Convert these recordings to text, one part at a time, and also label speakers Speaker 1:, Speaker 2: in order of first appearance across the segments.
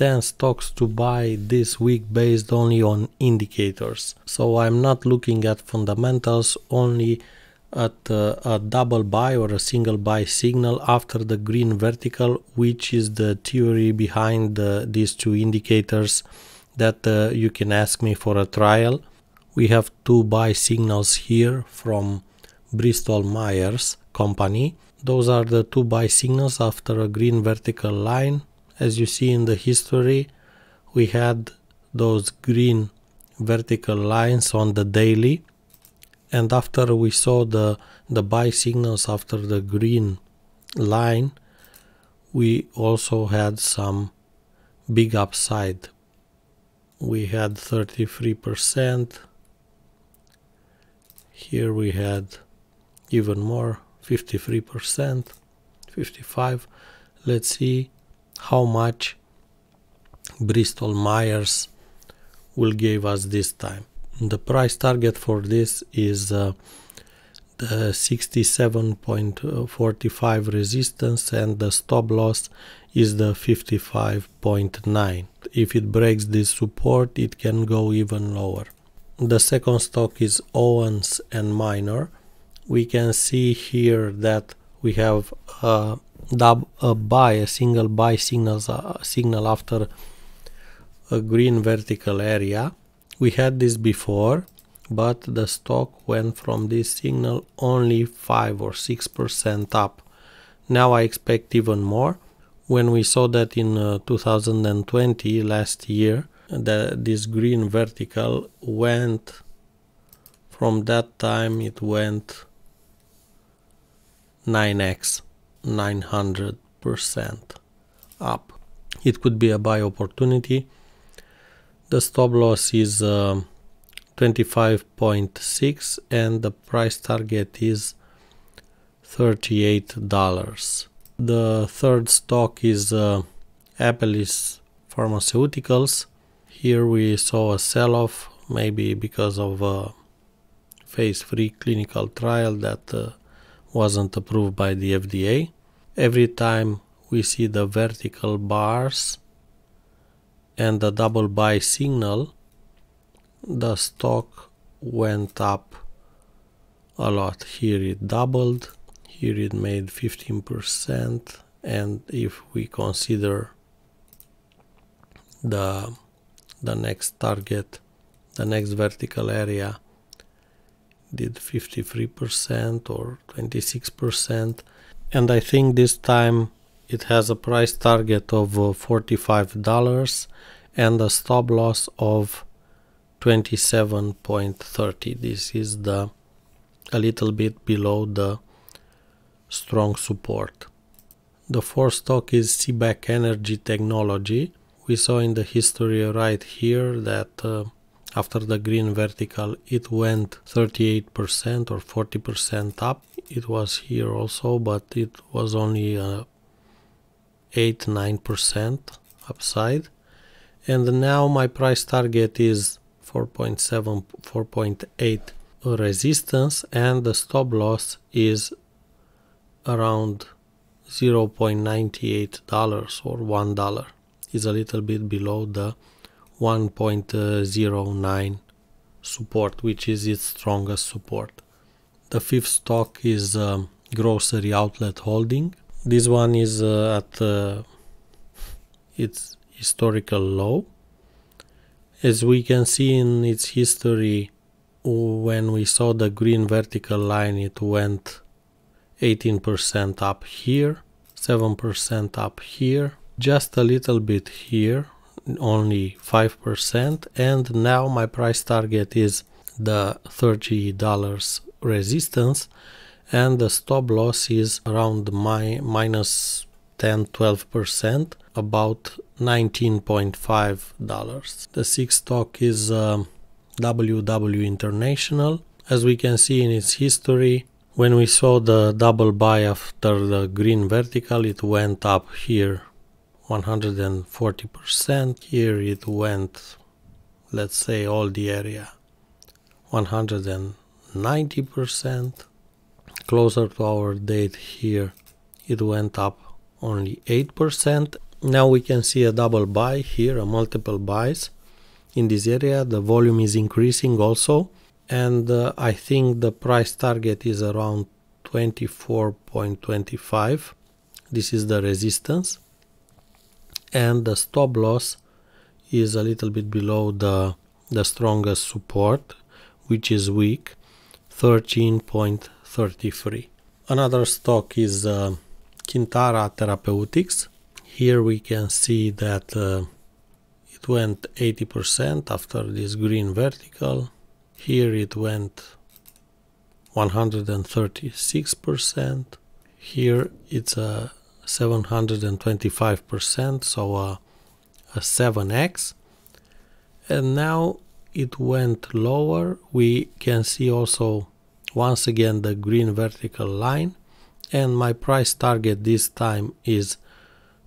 Speaker 1: 10 stocks to buy this week based only on indicators. So I'm not looking at fundamentals, only at uh, a double buy or a single buy signal after the green vertical, which is the theory behind uh, these two indicators that uh, you can ask me for a trial. We have two buy signals here from Bristol Myers Company. Those are the two buy signals after a green vertical line as you see in the history, we had those green vertical lines on the daily and after we saw the the buy signals after the green line we also had some big upside we had 33% here we had even more 53% 55 let's see how much Bristol Myers will give us this time. The price target for this is uh, the 67.45 resistance and the stop loss is the 55.9. If it breaks this support it can go even lower. The second stock is Owens and Minor. We can see here that we have uh, dub, a buy, a single buy signals, uh, signal after a green vertical area. We had this before, but the stock went from this signal only 5 or 6% up. Now I expect even more. When we saw that in uh, 2020, last year, that this green vertical went, from that time it went 9x 900% up. It could be a buy opportunity. The stop loss is uh, um, 25.6 and the price target is $38. The third stock is uh, Apellis Pharmaceuticals. Here we saw a sell-off, maybe because of a uh, phase 3 clinical trial that uh, wasn't approved by the FDA. Every time we see the vertical bars and the double buy signal, the stock went up a lot. Here it doubled, here it made 15%, and if we consider the the next target, the next vertical area did 53% or 26%. And I think this time it has a price target of uh, $45 and a stop loss of 27.30. This is the a little bit below the strong support. The fourth stock is CBAC Energy Technology. We saw in the history right here that uh, after the green vertical it went 38% or 40% up it was here also but it was only uh, 8 9% upside and now my price target is 4.7 4.8 resistance and the stop loss is around 0.98 dollars or 1 dollar is a little bit below the 1.09 support, which is its strongest support. The fifth stock is um, grocery outlet holding. This one is uh, at uh, its historical low. As we can see in its history, when we saw the green vertical line, it went 18% up here, 7% up here, just a little bit here, only 5% and now my price target is the $30 resistance and the stop loss is around my minus 10 12% about 19.5 dollars the sixth stock is ww um, international as we can see in its history when we saw the double buy after the green vertical it went up here 140%. Here it went, let's say all the area, 190%. Closer to our date here, it went up only 8%. Now we can see a double buy here, a multiple buys in this area. The volume is increasing also. And uh, I think the price target is around 24.25. This is the resistance and the stop loss is a little bit below the the strongest support which is weak 13.33 another stock is uh, Kintara Therapeutics here we can see that uh, it went 80% after this green vertical here it went 136% here it's a 725%, so a 7x. And now it went lower. We can see also once again the green vertical line and my price target this time is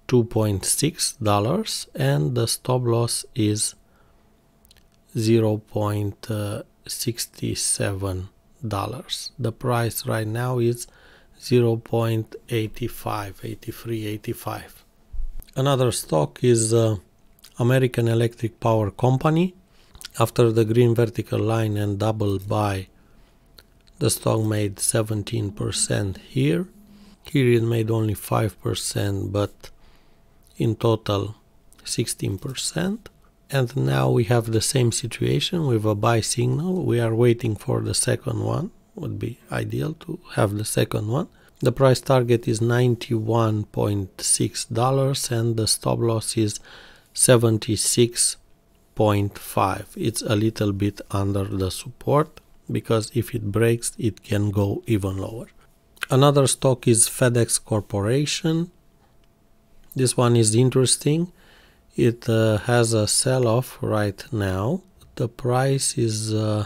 Speaker 1: $2.6 and the stop loss is uh, $0.67. The price right now is 0 0.85, 83, 85. Another stock is uh, American Electric Power Company. After the green vertical line and double buy, the stock made 17% here. Here it made only 5%, but in total 16%. And now we have the same situation with a buy signal. We are waiting for the second one would be ideal to have the second one. The price target is $91.6 and the stop loss is 76.5. It's a little bit under the support because if it breaks it can go even lower. Another stock is FedEx Corporation. This one is interesting. It uh, has a sell-off right now. The price is uh,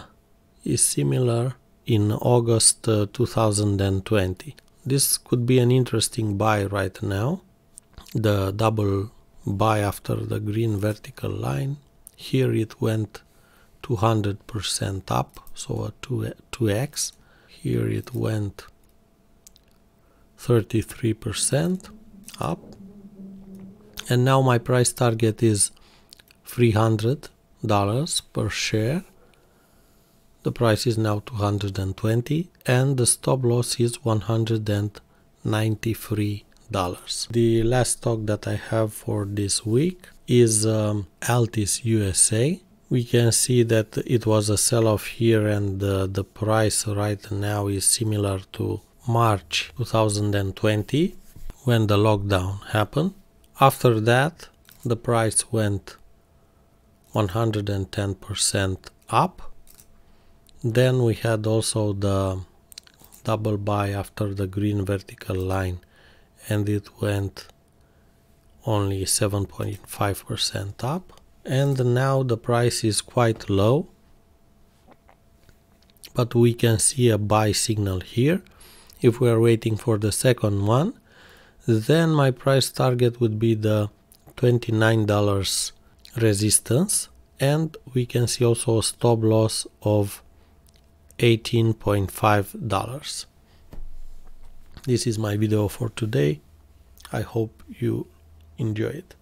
Speaker 1: is similar in August 2020. Uh, this could be an interesting buy right now. The double buy after the green vertical line. Here it went 200% up, so a 2, 2x. Here it went 33% up. And now my price target is $300 per share. The price is now 220 and the stop loss is $193. The last stock that I have for this week is um, Altis USA. We can see that it was a sell-off here and uh, the price right now is similar to March 2020 when the lockdown happened. After that, the price went 110% up then we had also the double buy after the green vertical line and it went only 7.5% up and now the price is quite low but we can see a buy signal here if we are waiting for the second one then my price target would be the $29 resistance and we can see also a stop loss of $18.5. This is my video for today. I hope you enjoy it.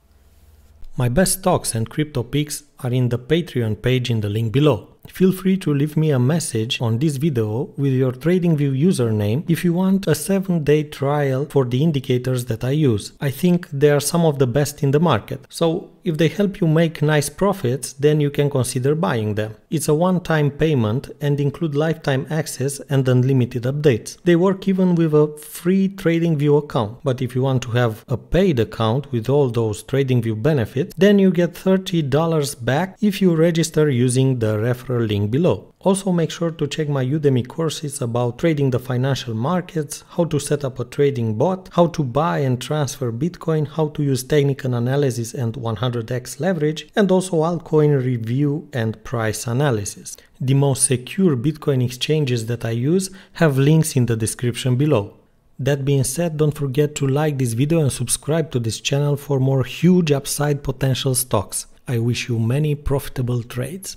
Speaker 1: My best stocks and crypto picks are in the Patreon page in the link below. Feel free to leave me a message on this video with your TradingView username if you want a 7-day trial for the indicators that I use. I think they are some of the best in the market, so if they help you make nice profits, then you can consider buying them. It's a one-time payment and include lifetime access and unlimited updates. They work even with a free TradingView account, but if you want to have a paid account with all those TradingView benefits, then you get $30 back if you register using the referral link below. Also make sure to check my Udemy courses about trading the financial markets, how to set up a trading bot, how to buy and transfer Bitcoin, how to use technical analysis and 100x leverage, and also altcoin review and price analysis. The most secure Bitcoin exchanges that I use have links in the description below. That being said, don't forget to like this video and subscribe to this channel for more huge upside potential stocks. I wish you many profitable trades.